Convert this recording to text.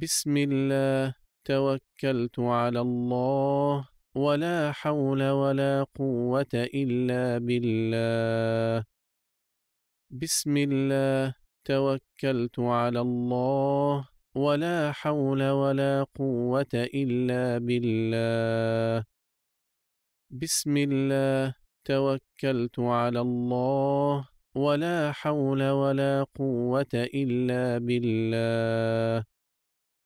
بسم الله توكلت على الله ولا حول ولا قوة إلا بالله بسم الله توكلت على الله ولا حول ولا قوة إلا بالله بسم الله توكلت على الله ولا حول ولا قوة إلا بالله